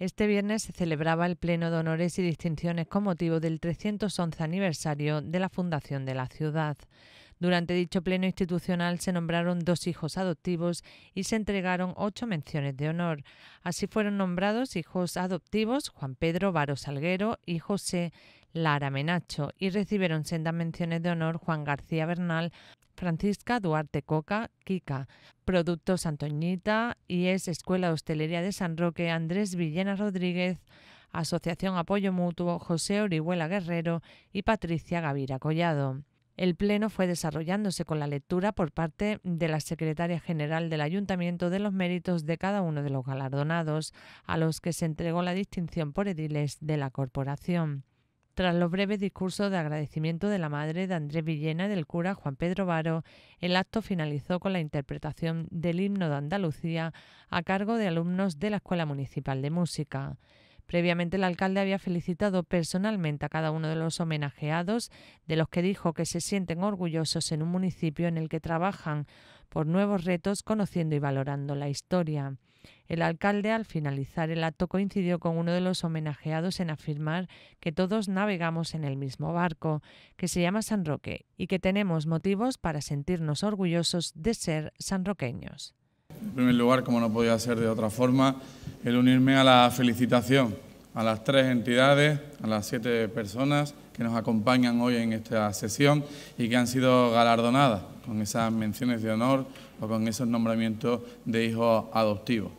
Este viernes se celebraba el pleno de honores y distinciones con motivo del 311 aniversario de la fundación de la ciudad. Durante dicho pleno institucional se nombraron dos hijos adoptivos y se entregaron ocho menciones de honor. Así fueron nombrados hijos adoptivos Juan Pedro Varos Salguero y José Lara Menacho y recibieron sendas menciones de honor Juan García Bernal, Francisca Duarte Coca, Kika, Productos Antoñita, IES Escuela Hostelería de San Roque, Andrés Villena Rodríguez, Asociación Apoyo Mutuo, José Orihuela Guerrero y Patricia Gavira Collado. El pleno fue desarrollándose con la lectura por parte de la secretaria general del ayuntamiento de los méritos de cada uno de los galardonados, a los que se entregó la distinción por ediles de la corporación. Tras los breves discursos de agradecimiento de la madre de Andrés Villena y del cura Juan Pedro Varo, el acto finalizó con la interpretación del himno de Andalucía a cargo de alumnos de la Escuela Municipal de Música. Previamente el alcalde había felicitado personalmente a cada uno de los homenajeados, de los que dijo que se sienten orgullosos en un municipio en el que trabajan por nuevos retos conociendo y valorando la historia. El alcalde, al finalizar el acto, coincidió con uno de los homenajeados en afirmar que todos navegamos en el mismo barco, que se llama San Roque, y que tenemos motivos para sentirnos orgullosos de ser sanroqueños. En primer lugar, como no podía ser de otra forma, el unirme a la felicitación a las tres entidades, a las siete personas que nos acompañan hoy en esta sesión y que han sido galardonadas con esas menciones de honor, con esos nombramientos de hijos adoptivos.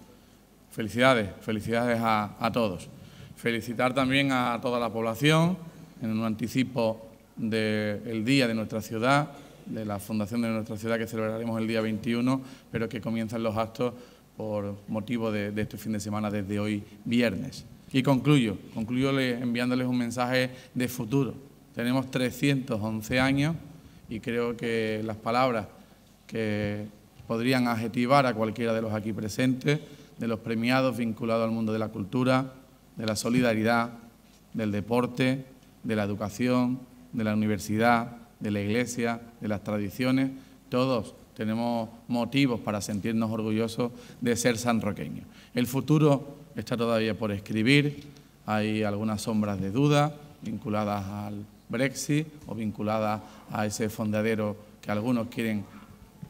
Felicidades, felicidades a, todos. Felicitar también a toda la población en un anticipo del día de nuestra ciudad, de la fundación de nuestra ciudad que celebraremos el día 21, pero que comienzan los actos por motivo de, de este fin de semana desde hoy viernes. Y concluyo, concluyo enviándoles un mensaje de futuro. Tenemos 311 años y creo que las palabras que podrían adjetivar a cualquiera de los aquí presentes, de los premiados vinculados al mundo de la cultura, de la solidaridad, del deporte, de la educación, de la universidad, de la iglesia, de las tradiciones. Todos tenemos motivos para sentirnos orgullosos de ser sanroqueños. El futuro está todavía por escribir, hay algunas sombras de duda vinculadas al Brexit o vinculadas a ese fondadero que algunos quieren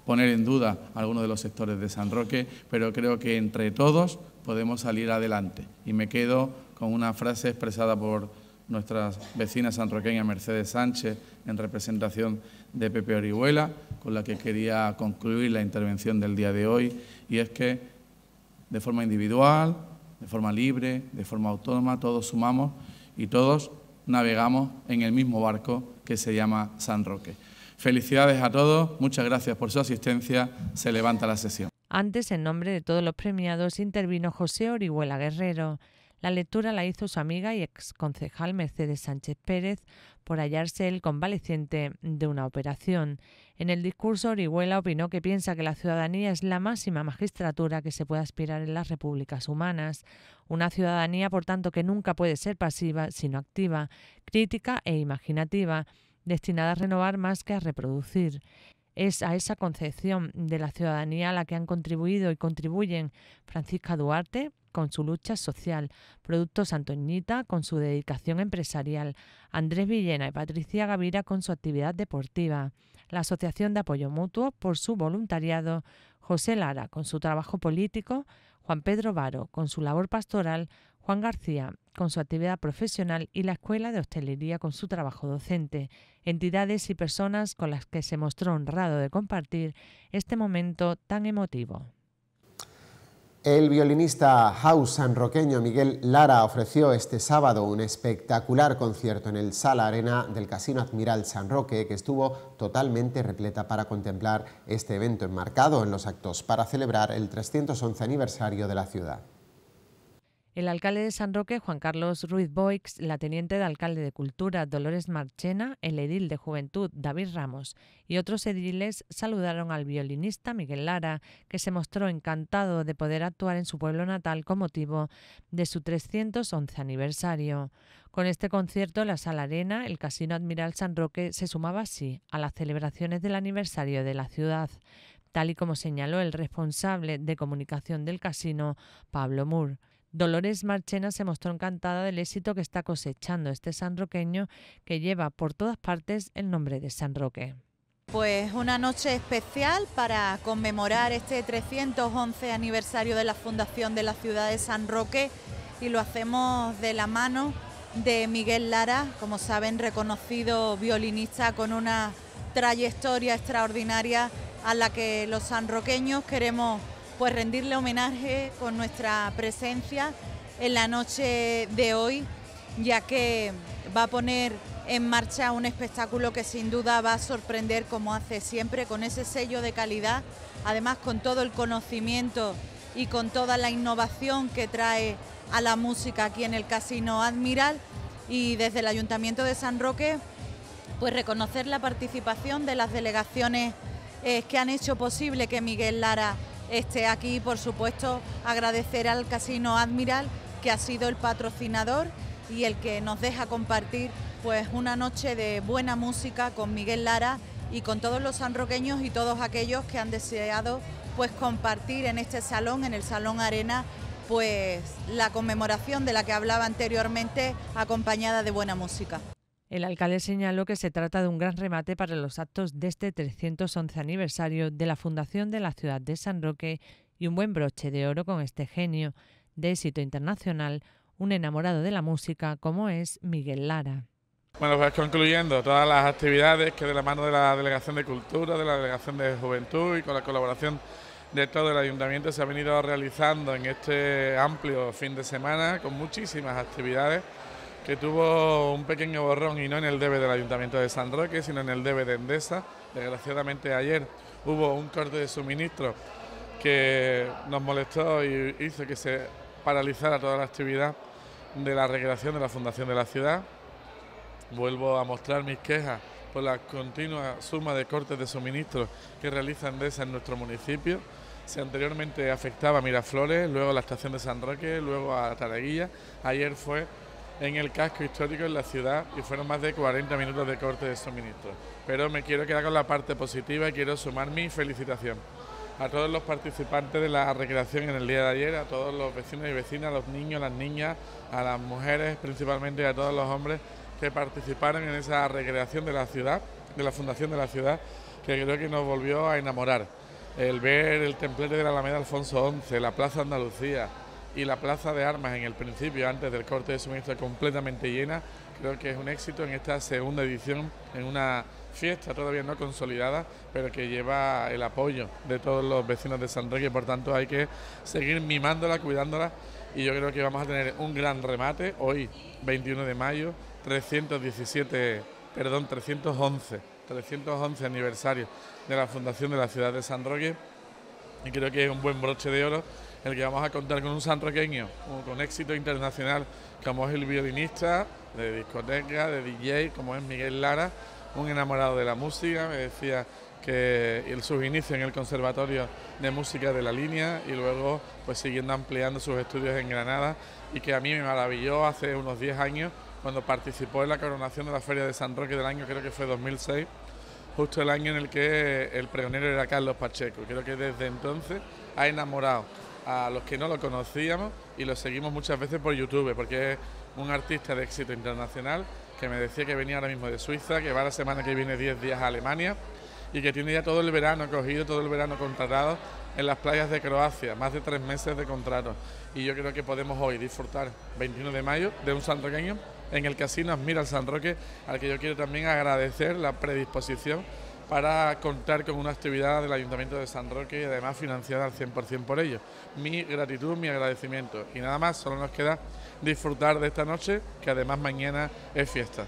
poner en duda algunos de los sectores de San Roque, pero creo que entre todos podemos salir adelante. Y me quedo con una frase expresada por nuestra vecina sanroqueña Mercedes Sánchez en representación de Pepe Orihuela, con la que quería concluir la intervención del día de hoy, y es que de forma individual, de forma libre, de forma autónoma, todos sumamos y todos navegamos en el mismo barco que se llama San Roque. Felicidades a todos, muchas gracias por su asistencia, se levanta la sesión. Antes, en nombre de todos los premiados, intervino José Orihuela Guerrero. La lectura la hizo su amiga y ex concejal... Mercedes Sánchez Pérez por hallarse el convaleciente de una operación. En el discurso, Orihuela opinó que piensa que la ciudadanía es la máxima magistratura que se puede aspirar en las repúblicas humanas. Una ciudadanía, por tanto, que nunca puede ser pasiva, sino activa, crítica e imaginativa destinada a renovar más que a reproducir. Es a esa concepción de la ciudadanía a la que han contribuido y contribuyen Francisca Duarte con su lucha social, Productos Antoñita con su dedicación empresarial, Andrés Villena y Patricia Gavira con su actividad deportiva, la Asociación de Apoyo Mutuo por su voluntariado, José Lara con su trabajo político, Juan Pedro Varo con su labor pastoral, Juan García, con su actividad profesional, y la Escuela de Hostelería con su trabajo docente, entidades y personas con las que se mostró honrado de compartir este momento tan emotivo. El violinista house sanroqueño Miguel Lara ofreció este sábado un espectacular concierto en el Sala Arena del Casino Admiral San Roque, que estuvo totalmente repleta para contemplar este evento enmarcado en los actos para celebrar el 311 aniversario de la ciudad. El alcalde de San Roque, Juan Carlos Ruiz Boix, la teniente de alcalde de Cultura, Dolores Marchena, el edil de Juventud, David Ramos, y otros ediles saludaron al violinista Miguel Lara, que se mostró encantado de poder actuar en su pueblo natal con motivo de su 311 aniversario. Con este concierto, la Sala Arena, el Casino Admiral San Roque, se sumaba así a las celebraciones del aniversario de la ciudad tal y como señaló el responsable de comunicación del casino, Pablo Moore. Dolores Marchena se mostró encantada del éxito que está cosechando este sanroqueño que lleva por todas partes el nombre de San Roque. Pues una noche especial para conmemorar este 311 aniversario de la fundación de la ciudad de San Roque y lo hacemos de la mano de Miguel Lara, como saben, reconocido violinista con una trayectoria extraordinaria a la que los sanroqueños queremos pues rendirle homenaje con nuestra presencia en la noche de hoy, ya que va a poner en marcha un espectáculo que sin duda va a sorprender como hace siempre, con ese sello de calidad, además con todo el conocimiento y con toda la innovación que trae a la música aquí en el Casino Admiral y desde el Ayuntamiento de San Roque, pues reconocer la participación de las delegaciones eh, que han hecho posible que Miguel Lara esté aquí, por supuesto, agradecer al Casino Admiral, que ha sido el patrocinador y el que nos deja compartir pues una noche de buena música con Miguel Lara y con todos los sanroqueños y todos aquellos que han deseado pues compartir en este salón, en el Salón Arena, pues la conmemoración de la que hablaba anteriormente acompañada de buena música. El alcalde señaló que se trata de un gran remate para los actos de este 311 aniversario de la fundación de la ciudad de San Roque y un buen broche de oro con este genio de éxito internacional, un enamorado de la música como es Miguel Lara. Bueno, pues concluyendo todas las actividades que de la mano de la Delegación de Cultura, de la Delegación de Juventud y con la colaboración de todo el ayuntamiento se ha venido realizando en este amplio fin de semana con muchísimas actividades que tuvo un pequeño borrón y no en el debe del Ayuntamiento de San Roque, sino en el debe de Endesa. Desgraciadamente ayer hubo un corte de suministro que nos molestó y hizo que se paralizara toda la actividad de la recreación de la Fundación de la Ciudad. Vuelvo a mostrar mis quejas por la continua suma de cortes de suministro que realiza Endesa en nuestro municipio. Se anteriormente afectaba a Miraflores, luego a la estación de San Roque, luego a Taraguilla. Ayer fue en el casco histórico en la ciudad y fueron más de 40 minutos de corte de suministro. Pero me quiero quedar con la parte positiva y quiero sumar mi felicitación a todos los participantes de la recreación en el día de ayer, a todos los vecinos y vecinas, a los niños, las niñas, a las mujeres principalmente a todos los hombres que participaron en esa recreación de la ciudad, de la fundación de la ciudad, que creo que nos volvió a enamorar. El ver el templete de la Alameda Alfonso XI, la Plaza Andalucía, y la plaza de armas en el principio, antes del corte de suministro, completamente llena. Creo que es un éxito en esta segunda edición, en una fiesta todavía no consolidada, pero que lleva el apoyo de todos los vecinos de San Roque por tanto hay que seguir mimándola, cuidándola y yo creo que vamos a tener un gran remate hoy, 21 de mayo, 317, perdón, 311, 311 aniversario de la fundación de la ciudad de San Roque y creo que es un buen broche de oro el que vamos a contar con un sanroqueño, con éxito internacional, como es el violinista de discoteca, de DJ, como es Miguel Lara, un enamorado de la música, me decía que sus inicios en el Conservatorio de Música de la Línea y luego pues siguiendo ampliando sus estudios en Granada y que a mí me maravilló hace unos 10 años cuando participó en la coronación de la Feria de San Roque del año, creo que fue 2006, justo el año en el que el pregonero era Carlos Pacheco. Creo que desde entonces ha enamorado a los que no lo conocíamos y lo seguimos muchas veces por YouTube, porque es un artista de éxito internacional que me decía que venía ahora mismo de Suiza, que va la semana que viene 10 días a Alemania y que tiene ya todo el verano cogido, todo el verano contratado en las playas de Croacia, más de tres meses de contrato. Y yo creo que podemos hoy disfrutar 21 de mayo de un santoqueño en el que así nos mira el San Roque, al que yo quiero también agradecer la predisposición para contar con una actividad del Ayuntamiento de San Roque y además financiada al 100% por ellos. Mi gratitud, mi agradecimiento. Y nada más, solo nos queda disfrutar de esta noche, que además mañana es fiesta.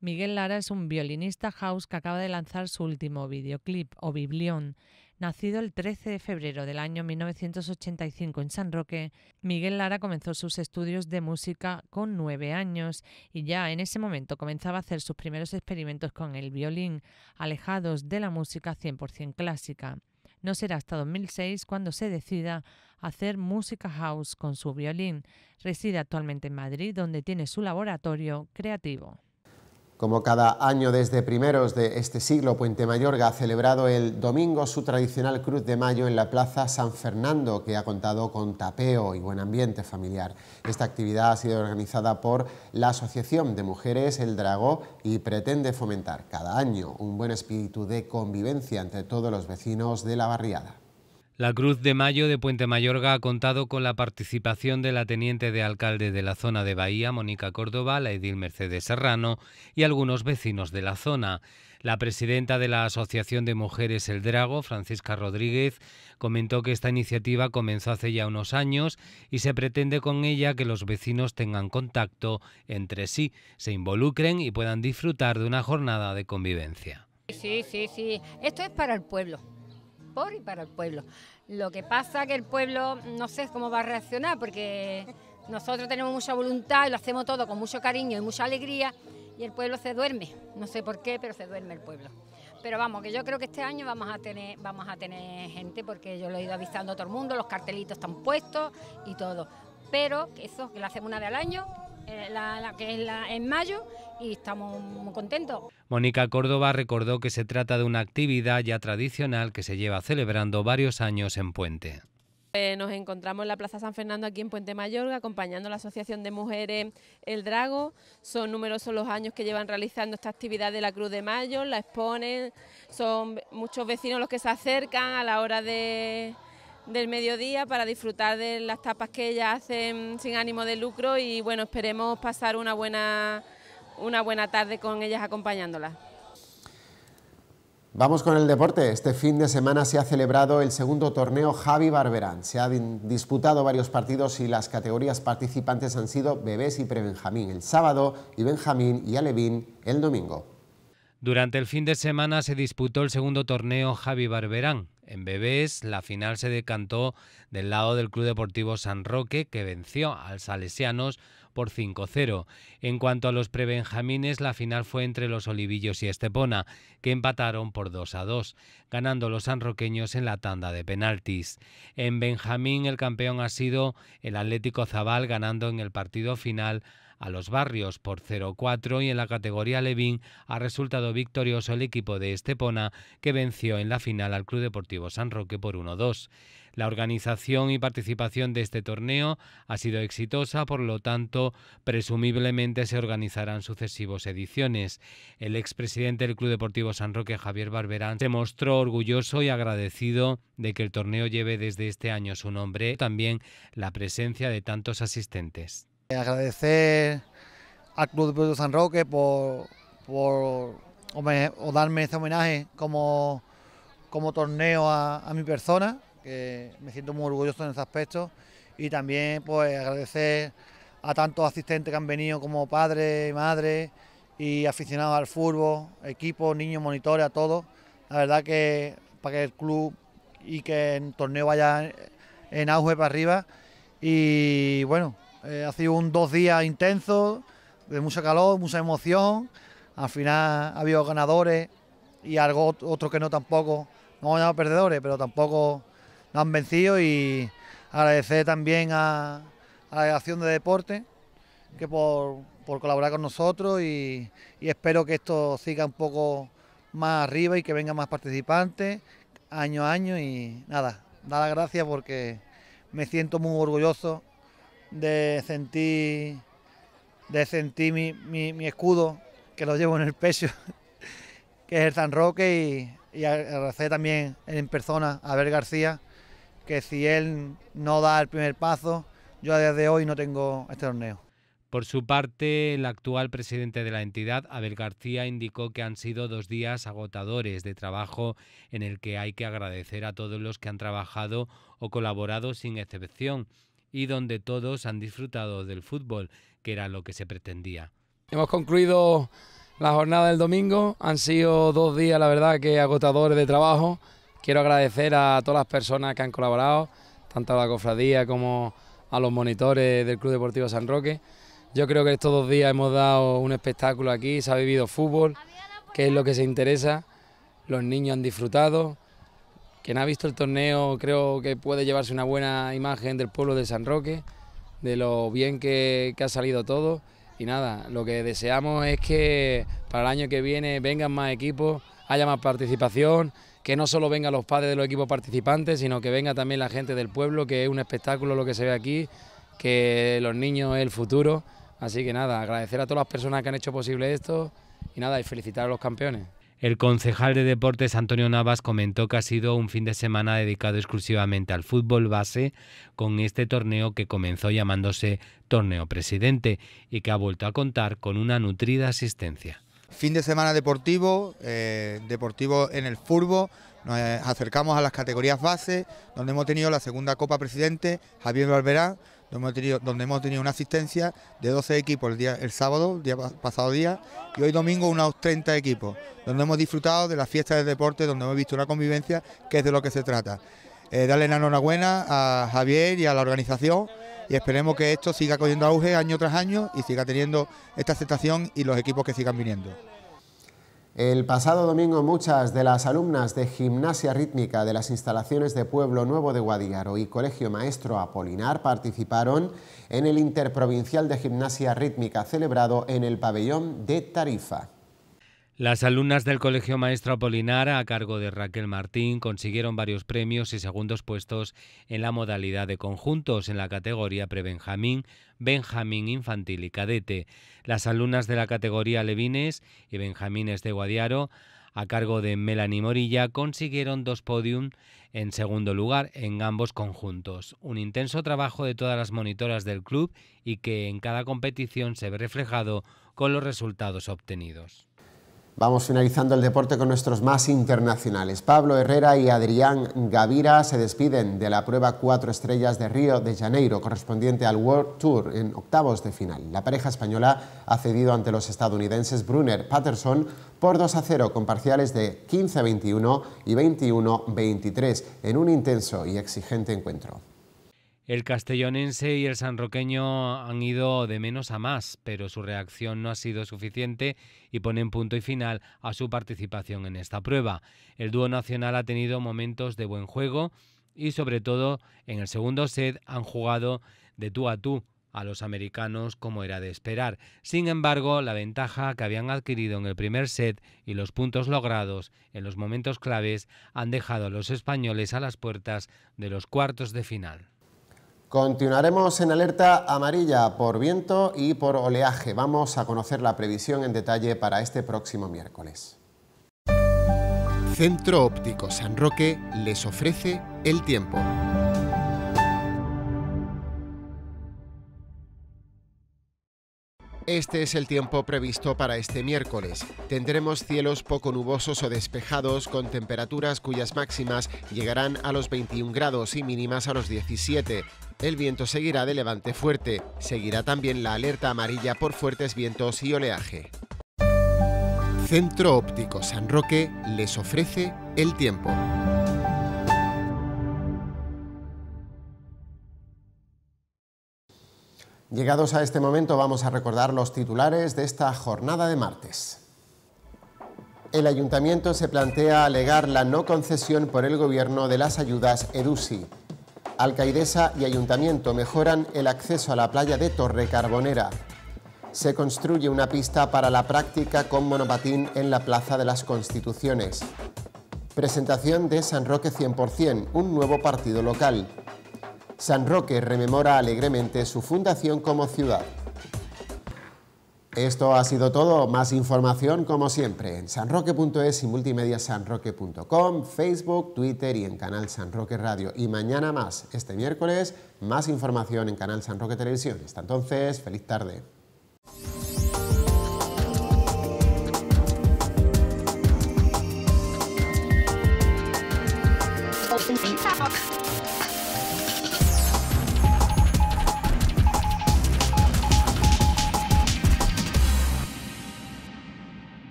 Miguel Lara es un violinista house que acaba de lanzar su último videoclip, o biblión... Nacido el 13 de febrero del año 1985 en San Roque, Miguel Lara comenzó sus estudios de música con nueve años y ya en ese momento comenzaba a hacer sus primeros experimentos con el violín, alejados de la música 100% clásica. No será hasta 2006 cuando se decida hacer música house con su violín. Reside actualmente en Madrid, donde tiene su laboratorio creativo. Como cada año desde primeros de este siglo, Puente Mayorga ha celebrado el domingo su tradicional Cruz de Mayo en la Plaza San Fernando, que ha contado con tapeo y buen ambiente familiar. Esta actividad ha sido organizada por la Asociación de Mujeres El Dragó y pretende fomentar cada año un buen espíritu de convivencia entre todos los vecinos de la barriada. La Cruz de Mayo de Puente Mayorga ha contado con la participación de la teniente de alcalde de la zona de Bahía, Mónica Córdoba, la edil Mercedes Serrano y algunos vecinos de la zona. La presidenta de la Asociación de Mujeres El Drago, Francisca Rodríguez, comentó que esta iniciativa comenzó hace ya unos años y se pretende con ella que los vecinos tengan contacto entre sí, se involucren y puedan disfrutar de una jornada de convivencia. Sí, sí, sí. Esto es para el pueblo y para el pueblo. Lo que pasa que el pueblo no sé cómo va a reaccionar porque nosotros tenemos mucha voluntad y lo hacemos todo con mucho cariño y mucha alegría y el pueblo se duerme. No sé por qué, pero se duerme el pueblo. Pero vamos, que yo creo que este año vamos a tener, vamos a tener gente porque yo lo he ido avisando a todo el mundo, los cartelitos están puestos y todo. Pero eso, que lo hacemos una vez al año eh, la, que es la, en mayo y estamos muy contentos. Mónica Córdoba recordó que se trata de una actividad ya tradicional que se lleva celebrando varios años en Puente. Eh, nos encontramos en la Plaza San Fernando aquí en Puente Mayorga acompañando a la Asociación de Mujeres El Drago. Son numerosos los años que llevan realizando esta actividad de la Cruz de Mayo, la exponen, son muchos vecinos los que se acercan a la hora de del mediodía para disfrutar de las tapas que ellas hacen sin ánimo de lucro y bueno, esperemos pasar una buena, una buena tarde con ellas acompañándolas. Vamos con el deporte. Este fin de semana se ha celebrado el segundo torneo Javi Barberán. Se han disputado varios partidos y las categorías participantes han sido bebés y prebenjamín el sábado y benjamín y alevín el domingo. Durante el fin de semana se disputó el segundo torneo Javi Barberán. En bebés, la final se decantó del lado del Club Deportivo San Roque, que venció al Salesianos por 5-0. En cuanto a los prebenjamines, la final fue entre los Olivillos y Estepona, que empataron por 2-2, ganando los sanroqueños en la tanda de penaltis. En Benjamín, el campeón ha sido el Atlético Zabal, ganando en el partido final a los barrios por 0-4 y en la categoría Levin ha resultado victorioso el equipo de Estepona que venció en la final al Club Deportivo San Roque por 1-2. La organización y participación de este torneo ha sido exitosa, por lo tanto, presumiblemente se organizarán sucesivos ediciones. El expresidente del Club Deportivo San Roque, Javier Barberán, se mostró orgulloso y agradecido de que el torneo lleve desde este año su nombre, también la presencia de tantos asistentes. Agradecer al Club de Puerto San Roque por, darme este homenaje como, como torneo a, mi persona, que me siento muy orgulloso en ese aspecto, y también pues agradecer a tantos asistentes que han venido como padres, madres y aficionados al fútbol, equipos, niños, monitores, a todos. La verdad que para que el club y que el torneo vaya en auge para arriba. Y bueno, eh, ha sido un dos días intenso... de mucho calor, mucha emoción. Al final ha habido ganadores y algo otro que no tampoco. No hemos ganado perdedores, pero tampoco nos han vencido. Y agradecer también a, la Delegación de Deporte que por, colaborar con nosotros y, y espero que esto siga un poco más arriba y que vengan más participantes año a año y nada, dar las gracias porque me siento muy orgulloso de sentir, de mi, escudo, que lo llevo en el pecho, que es el San Roque, y, y agradecer también en persona a Abel García, que si él no da el primer paso, yo a día de hoy no tengo este torneo. Por su parte, el actual presidente de la entidad, Abel García, indicó que han sido dos días agotadores de trabajo en el que hay que agradecer a todos los que han trabajado o colaborado sin excepción y donde todos han disfrutado del fútbol, que era lo que se pretendía. Hemos concluido la jornada del domingo, han sido dos días, la verdad, que agotadores de trabajo. Quiero agradecer a todas las personas que han colaborado, tanto a la cofradía como a los monitores del Club Deportivo San Roque. Yo creo que estos dos días hemos dado un espectáculo aquí, se ha vivido fútbol, que es lo que se interesa, los niños han disfrutado, quien ha visto el torneo creo que puede llevarse una buena imagen del pueblo de San Roque, de lo bien que, ha salido todo. Y nada, lo que deseamos es que para el año que viene vengan más equipos, haya más participación, que no solo vengan los padres de los equipos participantes, sino que venga también la gente del pueblo, que es un espectáculo lo que se ve aquí, que los niños es el futuro. Así que nada, agradecer a todas las personas que han hecho posible esto y nada, y felicitar a los campeones. El concejal de deportes Antonio Navas comentó que ha sido un fin de semana dedicado exclusivamente al fútbol base con este torneo que comenzó llamándose Torneo Presidente y que ha vuelto a contar con una nutrida asistencia. Fin de semana deportivo, eh, deportivo en el furbo, nos eh, acercamos a las categorías base, donde hemos tenido la segunda Copa Presidente, Javier Barberá, donde hemos tenido, una asistencia de 12 equipos el, día, el sábado, día, pasado día, y hoy domingo unos 30 equipos, donde hemos disfrutado de las fiesta de deporte, donde hemos visto una convivencia, que es de lo que se trata. ...dale eh, darle la enhorabuena a Javier y a la organización y esperemos que esto siga cogiendo auge año tras año y siga teniendo esta aceptación y los equipos que sigan viniendo. El pasado domingo muchas de las alumnas de gimnasia rítmica de las instalaciones de Pueblo Nuevo de Guadiaro y Colegio Maestro Apolinar participaron en el Interprovincial de Gimnasia Rítmica celebrado en el pabellón de Tarifa. Las alumnas del Colegio Maestro Apolinar, a cargo de Raquel Martín, consiguieron varios premios y segundos puestos en la modalidad de conjuntos en la categoría prebenjamín, benjamín infantil y cadete. Las alumnas de la categoría levines y benjamines de Guadiaro, a cargo de Melanie Morilla, consiguieron dos podium en segundo lugar en ambos conjuntos. Un intenso trabajo de todas las monitoras del club y que en cada competición se ve reflejado con los resultados obtenidos. Vamos finalizando el deporte con nuestros más internacionales. Pablo Herrera y Adrián Gavira se despiden de la prueba cuatro estrellas de Río de Janeiro correspondiente al World Tour en octavos de final. La pareja española ha cedido ante los estadounidenses Brunner Patterson por 2 a 0 con parciales de 15-21 y 21-23 en un intenso y exigente encuentro. El castellonense y el sanroqueño han ido de menos a más, pero su reacción no ha sido suficiente y ponen punto y final a su participación en esta prueba. El dúo nacional ha tenido momentos de buen juego y sobre todo en el segundo set han jugado de tú a tú a los americanos como era de esperar. Sin embargo, la ventaja que habían adquirido en el primer set y los puntos logrados en los momentos claves han dejado a los españoles a las puertas de los cuartos de final. Continuaremos en alerta amarilla por viento y por oleaje. Vamos a conocer la previsión en detalle para este próximo miércoles. Centro Óptico San Roque les ofrece el tiempo. Este es el tiempo previsto para este miércoles. Tendremos cielos poco nubosos o despejados con temperaturas cuyas máximas llegarán a los 21 grados y mínimas a los 17. El viento seguirá de levante fuerte. Seguirá también la alerta amarilla por fuertes vientos y oleaje. Centro Óptico San Roque les ofrece el tiempo. Llegados a este momento vamos a recordar los titulares de esta jornada de martes. El ayuntamiento se plantea alegar la no concesión por el gobierno de las ayudas EDUSI. Alcaidesa y ayuntamiento mejoran el acceso a la playa de Torre Carbonera. Se construye una pista para la práctica con monopatín en la Plaza de las Constituciones. Presentación de San Roque 100%, un nuevo partido local. San Roque rememora alegremente su fundación como ciudad. Esto ha sido todo. Más información, como siempre, en sanroque.es y multimediasanroque.com, Facebook, Twitter y en Canal San Roque Radio. Y mañana más, este miércoles, más información en Canal San Roque Televisión. Hasta entonces, feliz tarde.